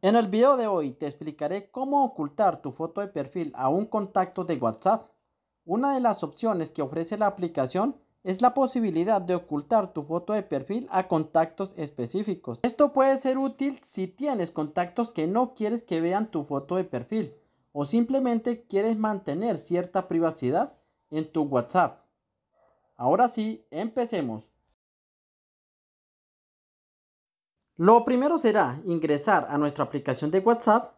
En el video de hoy te explicaré cómo ocultar tu foto de perfil a un contacto de WhatsApp. Una de las opciones que ofrece la aplicación es la posibilidad de ocultar tu foto de perfil a contactos específicos. Esto puede ser útil si tienes contactos que no quieres que vean tu foto de perfil o simplemente quieres mantener cierta privacidad en tu WhatsApp. Ahora sí, empecemos. Lo primero será ingresar a nuestra aplicación de WhatsApp.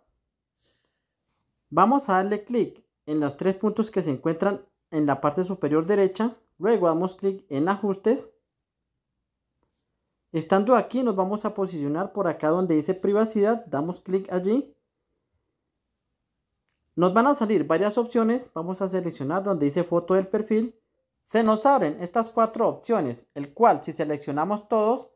Vamos a darle clic en los tres puntos que se encuentran en la parte superior derecha. Luego damos clic en ajustes. Estando aquí nos vamos a posicionar por acá donde dice privacidad. Damos clic allí. Nos van a salir varias opciones. Vamos a seleccionar donde dice foto del perfil. Se nos abren estas cuatro opciones, el cual si seleccionamos todos,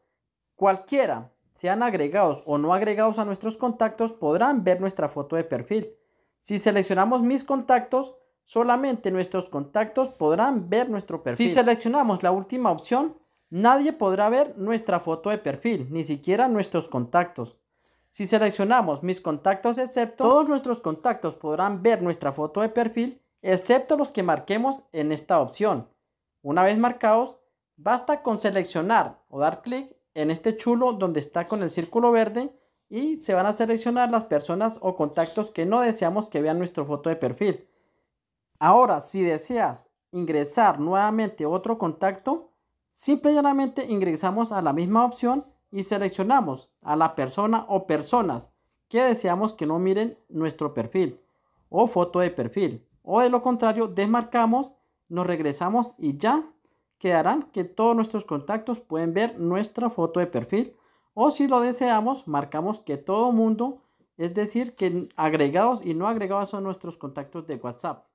cualquiera sean agregados o no agregados a nuestros contactos, podrán ver nuestra foto de perfil. Si seleccionamos mis contactos, solamente nuestros contactos podrán ver nuestro perfil. Si seleccionamos la última opción, nadie podrá ver nuestra foto de perfil, ni siquiera nuestros contactos. Si seleccionamos mis contactos excepto, todos nuestros contactos podrán ver nuestra foto de perfil, excepto los que marquemos en esta opción. Una vez marcados, basta con seleccionar o dar clic en este chulo donde está con el círculo verde y se van a seleccionar las personas o contactos que no deseamos que vean nuestra foto de perfil. Ahora, si deseas ingresar nuevamente otro contacto, simplemente ingresamos a la misma opción y seleccionamos a la persona o personas que deseamos que no miren nuestro perfil o foto de perfil. O de lo contrario, desmarcamos, nos regresamos y ya que harán que todos nuestros contactos pueden ver nuestra foto de perfil o si lo deseamos marcamos que todo mundo, es decir, que agregados y no agregados son nuestros contactos de WhatsApp.